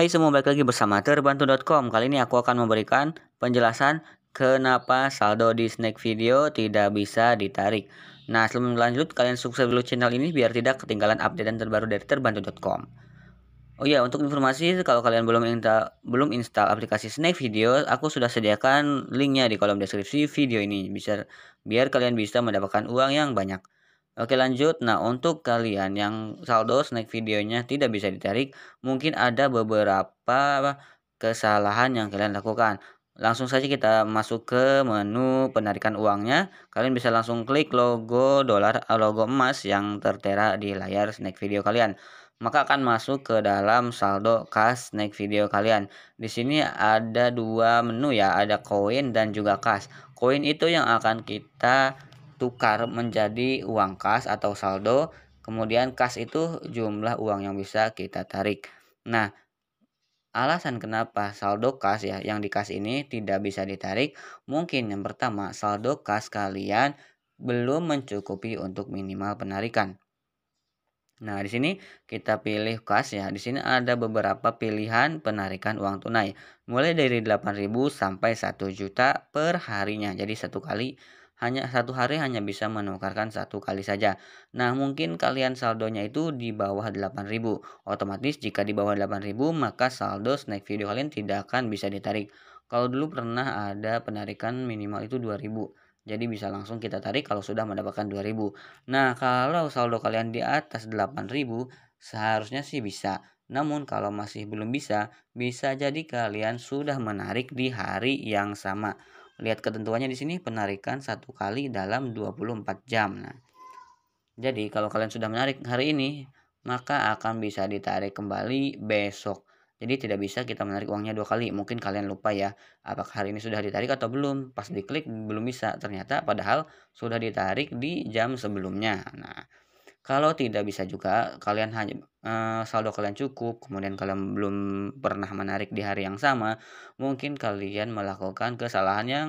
Hai semua, balik lagi bersama terbantu.com Kali ini aku akan memberikan penjelasan Kenapa saldo di snack video tidak bisa ditarik Nah sebelum lanjut, kalian subscribe dulu channel ini Biar tidak ketinggalan update dan terbaru dari terbantu.com Oh iya, untuk informasi kalau kalian belum install, belum install aplikasi snack video Aku sudah sediakan linknya di kolom deskripsi video ini bisa Biar kalian bisa mendapatkan uang yang banyak Oke lanjut, nah untuk kalian yang saldo snack videonya tidak bisa ditarik, mungkin ada beberapa kesalahan yang kalian lakukan. Langsung saja kita masuk ke menu penarikan uangnya. Kalian bisa langsung klik logo dolar eh, logo emas yang tertera di layar snack video kalian. Maka akan masuk ke dalam saldo kas snack video kalian. Di sini ada dua menu ya, ada koin dan juga kas. Koin itu yang akan kita tukar menjadi uang kas atau saldo. Kemudian kas itu jumlah uang yang bisa kita tarik. Nah, alasan kenapa saldo kas ya yang di kas ini tidak bisa ditarik, mungkin yang pertama saldo kas kalian belum mencukupi untuk minimal penarikan. Nah, di sini kita pilih kas ya. Di sini ada beberapa pilihan penarikan uang tunai, mulai dari 8.000 sampai 1 juta per harinya. Jadi satu kali hanya satu hari hanya bisa menukarkan satu kali saja. Nah, mungkin kalian saldonya itu di bawah 8000. Otomatis jika di bawah 8000 maka saldo snack video kalian tidak akan bisa ditarik. Kalau dulu pernah ada penarikan minimal itu 2000. Jadi bisa langsung kita tarik kalau sudah mendapatkan 2000. Nah, kalau saldo kalian di atas 8000 seharusnya sih bisa. Namun kalau masih belum bisa, bisa jadi kalian sudah menarik di hari yang sama lihat ketentuannya di sini penarikan satu kali dalam 24 jam. Nah, jadi kalau kalian sudah menarik hari ini, maka akan bisa ditarik kembali besok. Jadi tidak bisa kita menarik uangnya dua kali. Mungkin kalian lupa ya, apakah hari ini sudah ditarik atau belum. Pas diklik belum bisa. Ternyata padahal sudah ditarik di jam sebelumnya. Nah, kalau tidak bisa juga kalian hanya e, saldo kalian cukup, kemudian kalian belum pernah menarik di hari yang sama, mungkin kalian melakukan kesalahan yang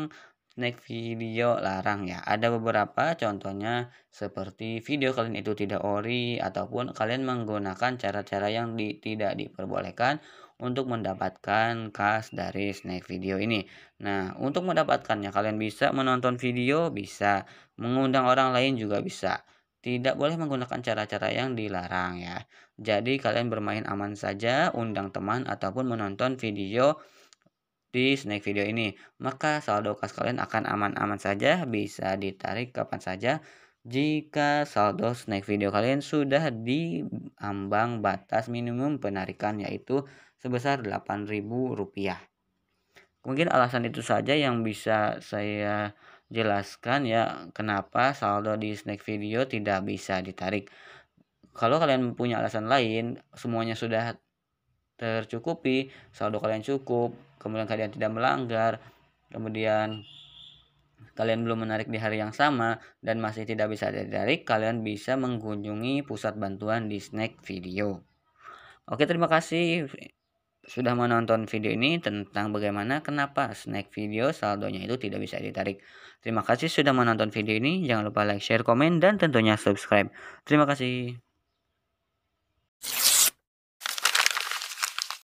naik video larang ya. Ada beberapa contohnya seperti video kalian itu tidak ori ataupun kalian menggunakan cara-cara yang di, tidak diperbolehkan untuk mendapatkan kas dari snack video ini. Nah, untuk mendapatkannya kalian bisa menonton video, bisa mengundang orang lain juga bisa. Tidak boleh menggunakan cara-cara yang dilarang ya. Jadi kalian bermain aman saja, undang teman ataupun menonton video di snack video ini. Maka saldo kas kalian akan aman-aman saja, bisa ditarik kapan saja jika saldo snack video kalian sudah di ambang batas minimum penarikan yaitu sebesar Rp8.000. Mungkin alasan itu saja yang bisa saya jelaskan ya kenapa saldo di snack video tidak bisa ditarik. Kalau kalian punya alasan lain, semuanya sudah tercukupi, saldo kalian cukup, kemudian kalian tidak melanggar, kemudian kalian belum menarik di hari yang sama dan masih tidak bisa ditarik, kalian bisa mengunjungi pusat bantuan di Snack Video. Oke, terima kasih sudah menonton video ini tentang bagaimana kenapa snack video saldonya itu tidak bisa ditarik. Terima kasih sudah menonton video ini. Jangan lupa like, share, komen, dan tentunya subscribe. Terima kasih.